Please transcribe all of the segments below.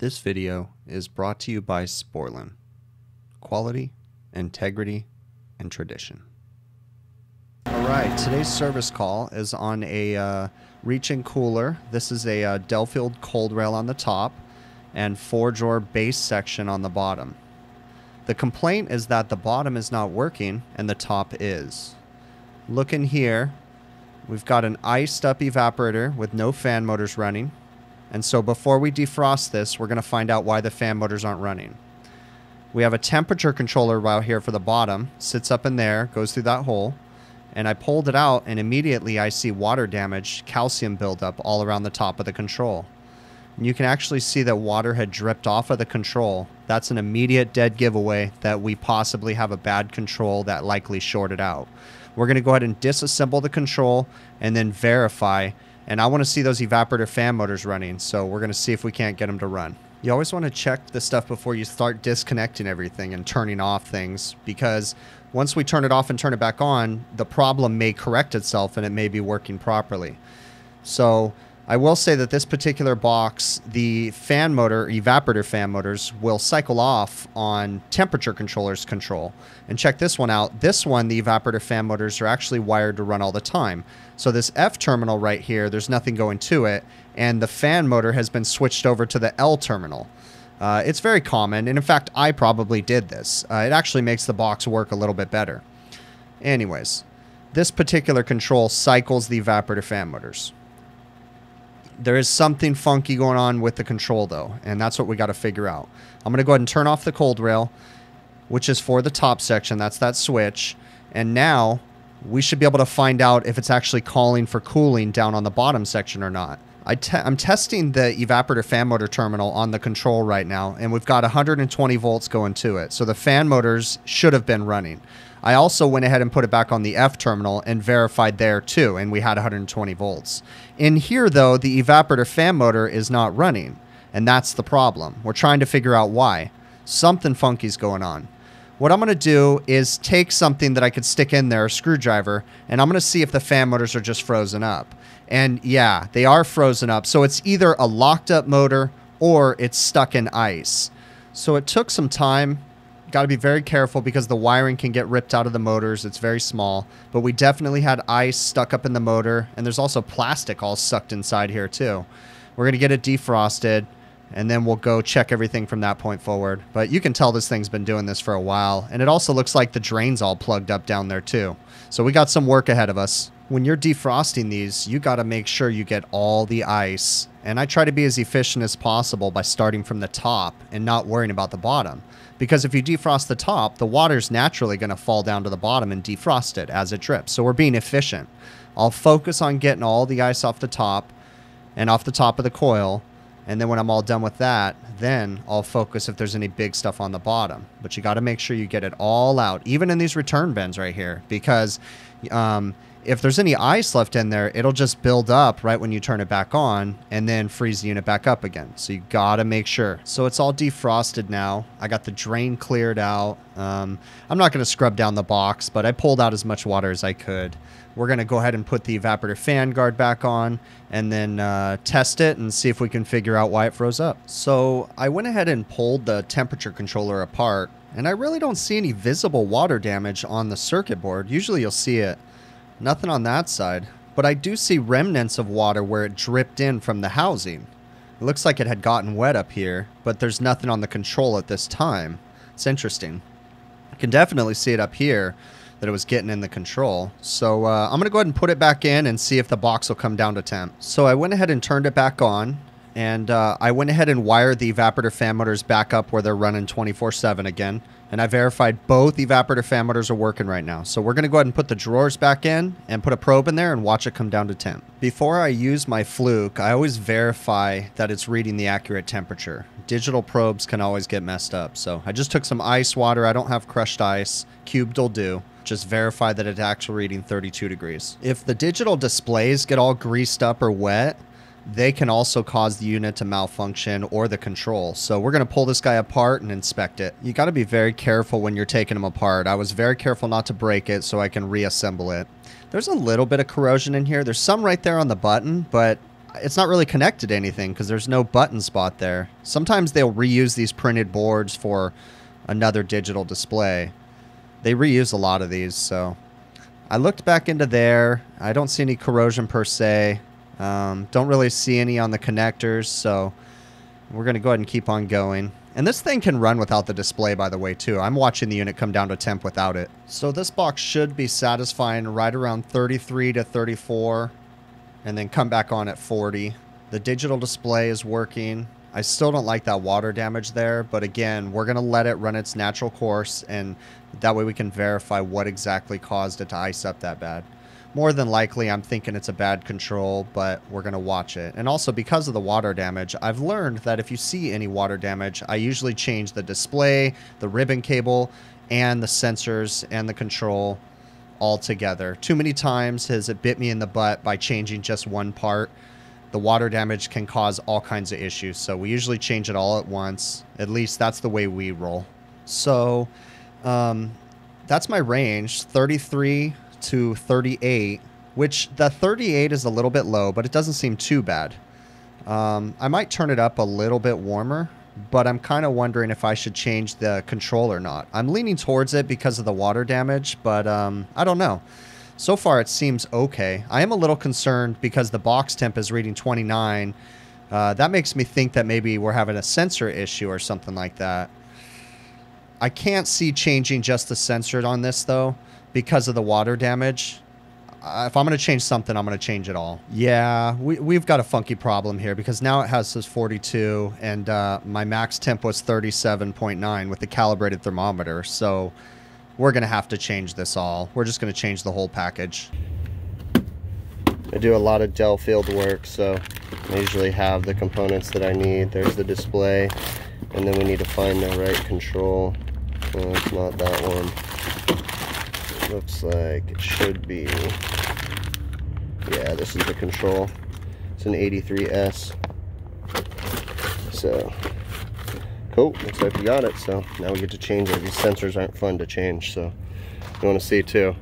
This video is brought to you by Sporlin. Quality, integrity, and tradition. All right, today's service call is on a uh, reaching cooler. This is a uh, Delfield cold rail on the top and four drawer base section on the bottom. The complaint is that the bottom is not working and the top is. Look in here. We've got an iced up evaporator with no fan motors running. And so before we defrost this, we're going to find out why the fan motors aren't running. We have a temperature controller right here for the bottom, sits up in there, goes through that hole. And I pulled it out and immediately I see water damage, calcium buildup all around the top of the control. And you can actually see that water had dripped off of the control. That's an immediate dead giveaway that we possibly have a bad control that likely shorted out. We're going to go ahead and disassemble the control and then verify and I want to see those evaporator fan motors running, so we're going to see if we can't get them to run. You always want to check the stuff before you start disconnecting everything and turning off things because once we turn it off and turn it back on, the problem may correct itself and it may be working properly. So I will say that this particular box, the fan motor, evaporator fan motors, will cycle off on temperature controllers control. And check this one out. This one, the evaporator fan motors are actually wired to run all the time. So this F terminal right here, there's nothing going to it. And the fan motor has been switched over to the L terminal. Uh, it's very common, and in fact, I probably did this. Uh, it actually makes the box work a little bit better. Anyways, this particular control cycles the evaporator fan motors. There is something funky going on with the control though, and that's what we got to figure out. I'm going to go ahead and turn off the cold rail, which is for the top section. That's that switch. And now we should be able to find out if it's actually calling for cooling down on the bottom section or not. I te I'm testing the evaporator fan motor terminal on the control right now, and we've got 120 volts going to it. So the fan motors should have been running. I also went ahead and put it back on the F terminal and verified there too, and we had 120 volts. In here though, the evaporator fan motor is not running, and that's the problem. We're trying to figure out why. Something funky's going on. What I'm going to do is take something that I could stick in there, a screwdriver, and I'm going to see if the fan motors are just frozen up. And yeah, they are frozen up. So it's either a locked up motor or it's stuck in ice. So it took some time. Got to be very careful because the wiring can get ripped out of the motors. It's very small. But we definitely had ice stuck up in the motor. And there's also plastic all sucked inside here, too. We're going to get it defrosted and then we'll go check everything from that point forward. But you can tell this thing's been doing this for a while, and it also looks like the drain's all plugged up down there too. So we got some work ahead of us. When you're defrosting these, you gotta make sure you get all the ice, and I try to be as efficient as possible by starting from the top and not worrying about the bottom. Because if you defrost the top, the water's naturally gonna fall down to the bottom and defrost it as it drips, so we're being efficient. I'll focus on getting all the ice off the top and off the top of the coil, and then when I'm all done with that, then I'll focus if there's any big stuff on the bottom. But you got to make sure you get it all out, even in these return bins right here, because um, if there's any ice left in there, it'll just build up right when you turn it back on and then freeze the unit back up again. So you gotta make sure. So it's all defrosted now. I got the drain cleared out. Um, I'm not gonna scrub down the box, but I pulled out as much water as I could. We're gonna go ahead and put the evaporator fan guard back on and then uh, test it and see if we can figure out why it froze up. So I went ahead and pulled the temperature controller apart and I really don't see any visible water damage on the circuit board. Usually you'll see it. Nothing on that side, but I do see remnants of water where it dripped in from the housing. It looks like it had gotten wet up here, but there's nothing on the control at this time. It's interesting. I can definitely see it up here that it was getting in the control. So uh, I'm going to go ahead and put it back in and see if the box will come down to temp. So I went ahead and turned it back on. And uh, I went ahead and wired the evaporator fan motors back up where they're running 24-7 again and I verified both evaporator fan motors are working right now. So we're going to go ahead and put the drawers back in and put a probe in there and watch it come down to temp. Before I use my fluke, I always verify that it's reading the accurate temperature. Digital probes can always get messed up. So I just took some ice water. I don't have crushed ice. Cubed will do just verify that it's actually reading 32 degrees. If the digital displays get all greased up or wet, they can also cause the unit to malfunction or the control. So we're going to pull this guy apart and inspect it. You got to be very careful when you're taking them apart. I was very careful not to break it so I can reassemble it. There's a little bit of corrosion in here. There's some right there on the button, but it's not really connected to anything because there's no button spot there. Sometimes they'll reuse these printed boards for another digital display. They reuse a lot of these, so... I looked back into there. I don't see any corrosion per se. Um, don't really see any on the connectors, so we're going to go ahead and keep on going. And this thing can run without the display, by the way, too. I'm watching the unit come down to temp without it. So this box should be satisfying right around 33 to 34, and then come back on at 40. The digital display is working. I still don't like that water damage there, but again, we're going to let it run its natural course, and that way we can verify what exactly caused it to ice up that bad more than likely I'm thinking it's a bad control, but we're going to watch it. And also because of the water damage, I've learned that if you see any water damage, I usually change the display, the ribbon cable, and the sensors and the control all together. Too many times has it bit me in the butt by changing just one part. The water damage can cause all kinds of issues, so we usually change it all at once. At least that's the way we roll. So um, that's my range, 33 to 38, which the 38 is a little bit low, but it doesn't seem too bad. Um, I might turn it up a little bit warmer, but I'm kind of wondering if I should change the control or not. I'm leaning towards it because of the water damage, but um, I don't know. So far, it seems okay. I am a little concerned because the box temp is reading 29. Uh, that makes me think that maybe we're having a sensor issue or something like that. I can't see changing just the sensor on this, though because of the water damage. Uh, if I'm going to change something, I'm going to change it all. Yeah, we, we've got a funky problem here because now it has this 42 and uh, my max temp was 37.9 with the calibrated thermometer. So we're going to have to change this all. We're just going to change the whole package. I do a lot of Dell field work, so I usually have the components that I need. There's the display, and then we need to find the right control. No, it's not that one looks like it should be. Yeah, this is the control. It's an 83S. So, cool. Looks like we got it. So, now we get to change it. These sensors aren't fun to change, so you want to see too.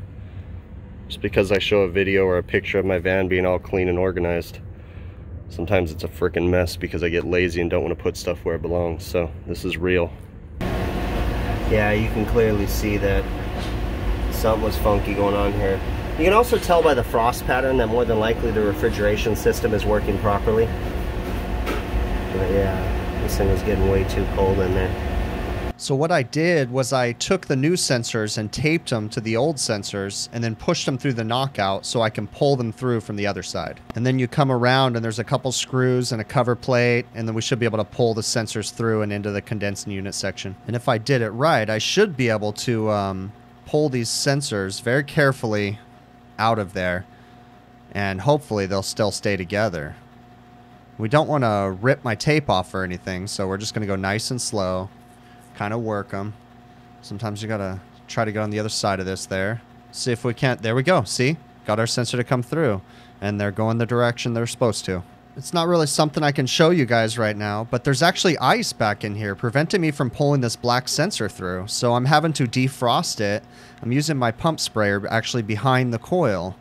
Just because I show a video or a picture of my van being all clean and organized, sometimes it's a freaking mess because I get lazy and don't want to put stuff where it belongs. So, this is real. Yeah, you can clearly see that something was funky going on here. You can also tell by the frost pattern that more than likely the refrigeration system is working properly. But yeah, this thing was getting way too cold in there. So what I did was I took the new sensors and taped them to the old sensors and then pushed them through the knockout so I can pull them through from the other side. And then you come around and there's a couple screws and a cover plate and then we should be able to pull the sensors through and into the condensing unit section. And if I did it right, I should be able to um, pull these sensors very carefully out of there and hopefully they'll still stay together. We don't want to rip my tape off or anything, so we're just going to go nice and slow, kind of work them. Sometimes you got to try to get on the other side of this there. See if we can't. There we go. See? Got our sensor to come through, and they're going the direction they're supposed to it's not really something I can show you guys right now, but there's actually ice back in here, preventing me from pulling this black sensor through. So I'm having to defrost it. I'm using my pump sprayer actually behind the coil.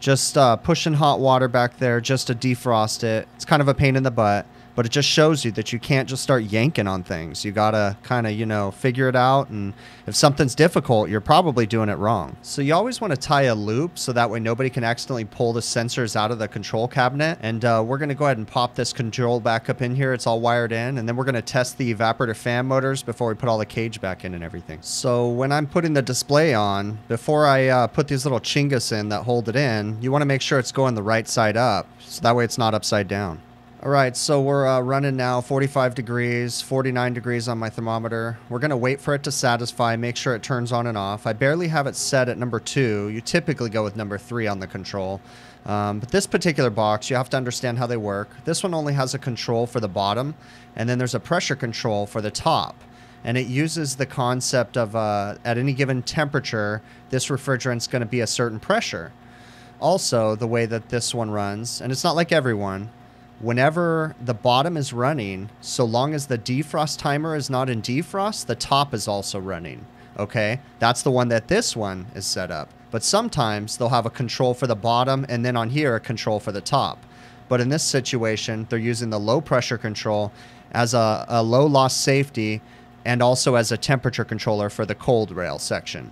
Just uh, pushing hot water back there just to defrost it. It's kind of a pain in the butt but it just shows you that you can't just start yanking on things. You got to kind of, you know, figure it out. And if something's difficult, you're probably doing it wrong. So you always want to tie a loop so that way nobody can accidentally pull the sensors out of the control cabinet. And uh, we're going to go ahead and pop this control back up in here. It's all wired in. And then we're going to test the evaporator fan motors before we put all the cage back in and everything. So when I'm putting the display on, before I uh, put these little chingas in that hold it in, you want to make sure it's going the right side up. So that way it's not upside down. All right, so we're uh, running now 45 degrees, 49 degrees on my thermometer. We're going to wait for it to satisfy, make sure it turns on and off. I barely have it set at number two. You typically go with number three on the control. Um, but this particular box, you have to understand how they work. This one only has a control for the bottom, and then there's a pressure control for the top and it uses the concept of uh, at any given temperature, this refrigerant's going to be a certain pressure. Also, the way that this one runs, and it's not like everyone, whenever the bottom is running, so long as the defrost timer is not in defrost, the top is also running. Okay, that's the one that this one is set up. But sometimes they'll have a control for the bottom and then on here a control for the top. But in this situation, they're using the low pressure control as a, a low loss safety and also as a temperature controller for the cold rail section.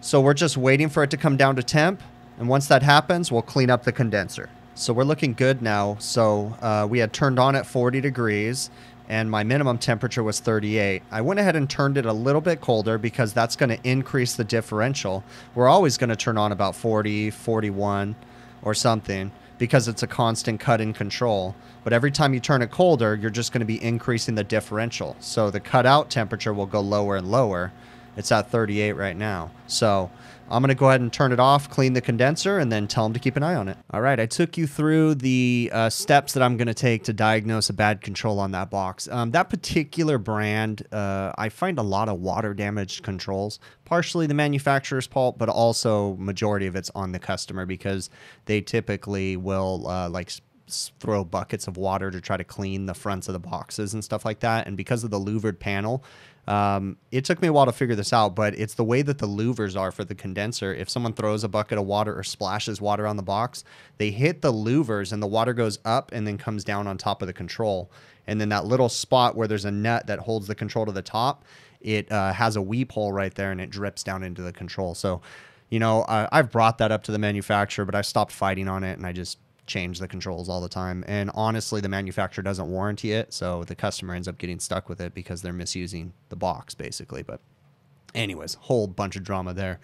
So we're just waiting for it to come down to temp. And once that happens, we'll clean up the condenser. So we're looking good now. So uh, we had turned on at 40 degrees and my minimum temperature was 38. I went ahead and turned it a little bit colder because that's going to increase the differential. We're always going to turn on about 40, 41 or something because it's a constant cut in control. But every time you turn it colder, you're just going to be increasing the differential. So the cutout temperature will go lower and lower. It's at 38 right now. So I'm going to go ahead and turn it off, clean the condenser, and then tell them to keep an eye on it. All right, I took you through the uh, steps that I'm going to take to diagnose a bad control on that box. Um, that particular brand, uh, I find a lot of water damaged controls, partially the manufacturer's fault, but also majority of it's on the customer because they typically will uh, like throw buckets of water to try to clean the fronts of the boxes and stuff like that. And because of the louvered panel, um, it took me a while to figure this out, but it's the way that the louvers are for the condenser. If someone throws a bucket of water or splashes water on the box, they hit the louvers and the water goes up and then comes down on top of the control. And then that little spot where there's a nut that holds the control to the top, it uh, has a weep hole right there and it drips down into the control. So, you know, I, I've brought that up to the manufacturer, but I stopped fighting on it and I just change the controls all the time. And honestly, the manufacturer doesn't warranty it, so the customer ends up getting stuck with it because they're misusing the box basically. But anyways, whole bunch of drama there.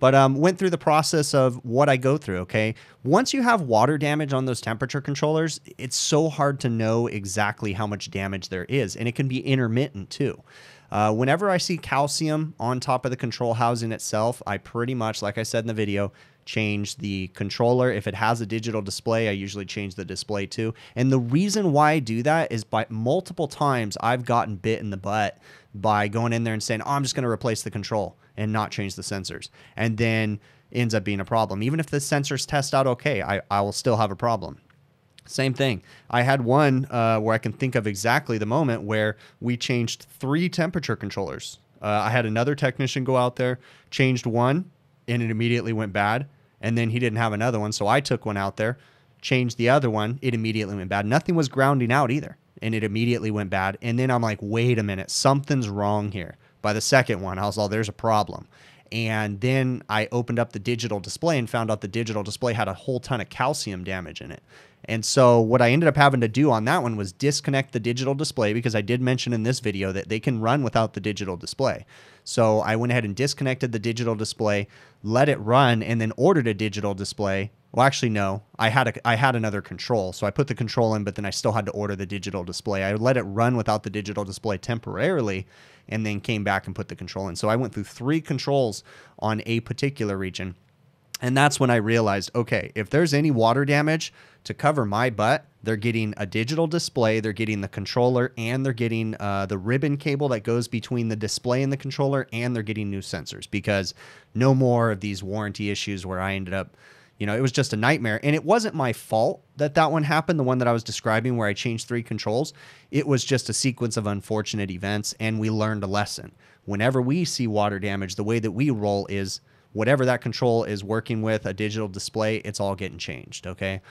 But um, went through the process of what I go through. Okay, once you have water damage on those temperature controllers, it's so hard to know exactly how much damage there is, and it can be intermittent too. Uh, whenever I see calcium on top of the control housing itself, I pretty much, like I said in the video, change the controller. If it has a digital display, I usually change the display too. And the reason why I do that is by multiple times I've gotten bit in the butt by going in there and saying, oh, I'm just going to replace the control and not change the sensors. And then ends up being a problem. Even if the sensors test out okay, I, I will still have a problem. Same thing. I had one uh, where I can think of exactly the moment where we changed three temperature controllers. Uh, I had another technician go out there, changed one, and it immediately went bad and then he didn't have another one, so I took one out there, changed the other one. It immediately went bad. Nothing was grounding out either, and it immediately went bad. And then I'm like, wait a minute, something's wrong here. By the second one, I was like, oh, there's a problem. And then I opened up the digital display and found out the digital display had a whole ton of calcium damage in it. And so what I ended up having to do on that one was disconnect the digital display because I did mention in this video that they can run without the digital display. So I went ahead and disconnected the digital display, let it run, and then ordered a digital display well, actually, no. I had a I had another control, so I put the control in, but then I still had to order the digital display. I let it run without the digital display temporarily, and then came back and put the control in. So I went through three controls on a particular region, and that's when I realized, okay, if there's any water damage to cover my butt, they're getting a digital display, they're getting the controller, and they're getting uh, the ribbon cable that goes between the display and the controller, and they're getting new sensors because no more of these warranty issues where I ended up you know, it was just a nightmare. And it wasn't my fault that that one happened, the one that I was describing where I changed three controls. It was just a sequence of unfortunate events, and we learned a lesson. Whenever we see water damage, the way that we roll is whatever that control is working with, a digital display, it's all getting changed, okay?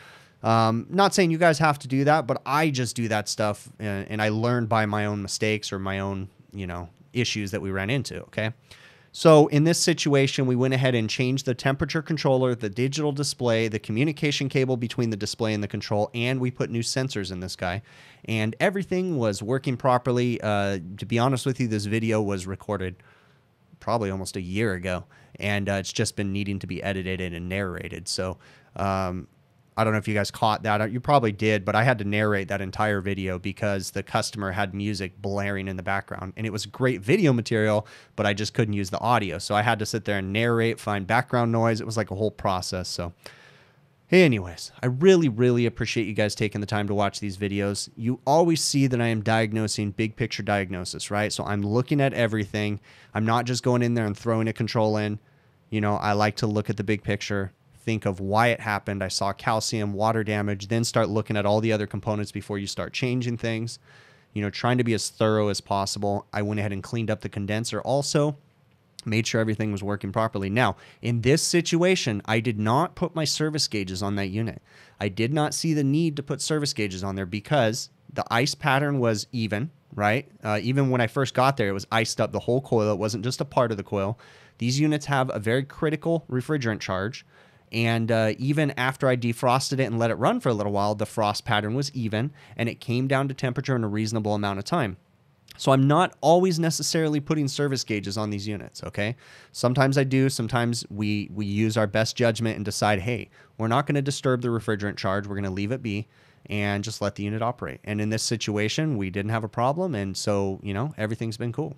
Um, not saying you guys have to do that, but I just do that stuff, and, uh, and I learned by my own mistakes or my own, you know, issues that we ran into, okay? So in this situation, we went ahead and changed the temperature controller, the digital display, the communication cable between the display and the control, and we put new sensors in this guy. And everything was working properly. Uh, to be honest with you, this video was recorded probably almost a year ago, and uh, it's just been needing to be edited and narrated. So um, I don't know if you guys caught that. You probably did, but I had to narrate that entire video because the customer had music blaring in the background. And it was great video material, but I just couldn't use the audio. So I had to sit there and narrate, find background noise. It was like a whole process. So, anyways, I really, really appreciate you guys taking the time to watch these videos. You always see that I am diagnosing big picture diagnosis, right? So I'm looking at everything. I'm not just going in there and throwing a control in. You know, I like to look at the big picture think of why it happened. I saw calcium, water damage, then start looking at all the other components before you start changing things. You know, trying to be as thorough as possible. I went ahead and cleaned up the condenser also, made sure everything was working properly. Now, in this situation, I did not put my service gauges on that unit. I did not see the need to put service gauges on there because the ice pattern was even, right? Uh, even when I first got there, it was iced up the whole coil. It wasn't just a part of the coil. These units have a very critical refrigerant charge. And uh, even after I defrosted it and let it run for a little while, the frost pattern was even and it came down to temperature in a reasonable amount of time. So I'm not always necessarily putting service gauges on these units, okay? Sometimes I do, sometimes we we use our best judgment and decide, "Hey, we're not going to disturb the refrigerant charge. We're going to leave it be and just let the unit operate." And in this situation, we didn't have a problem and so, you know, everything's been cool.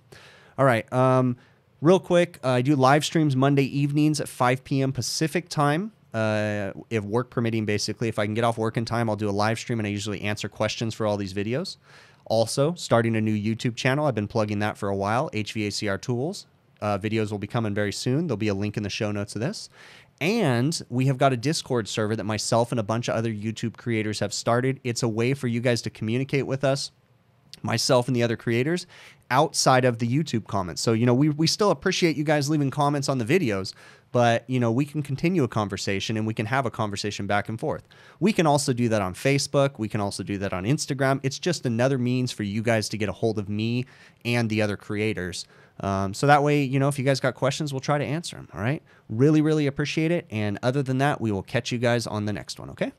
All right. Um Real quick, uh, I do live streams Monday evenings at 5 p.m. Pacific time. Uh, if work permitting, basically, if I can get off work in time, I'll do a live stream and I usually answer questions for all these videos. Also, starting a new YouTube channel. I've been plugging that for a while, HVACR Tools. Uh, videos will be coming very soon. There'll be a link in the show notes of this. And we have got a Discord server that myself and a bunch of other YouTube creators have started. It's a way for you guys to communicate with us, myself and the other creators outside of the YouTube comments. So, you know, we, we still appreciate you guys leaving comments on the videos, but, you know, we can continue a conversation and we can have a conversation back and forth. We can also do that on Facebook. We can also do that on Instagram. It's just another means for you guys to get a hold of me and the other creators. Um, so that way, you know, if you guys got questions, we'll try to answer them. All right. Really, really appreciate it. And other than that, we will catch you guys on the next one. Okay.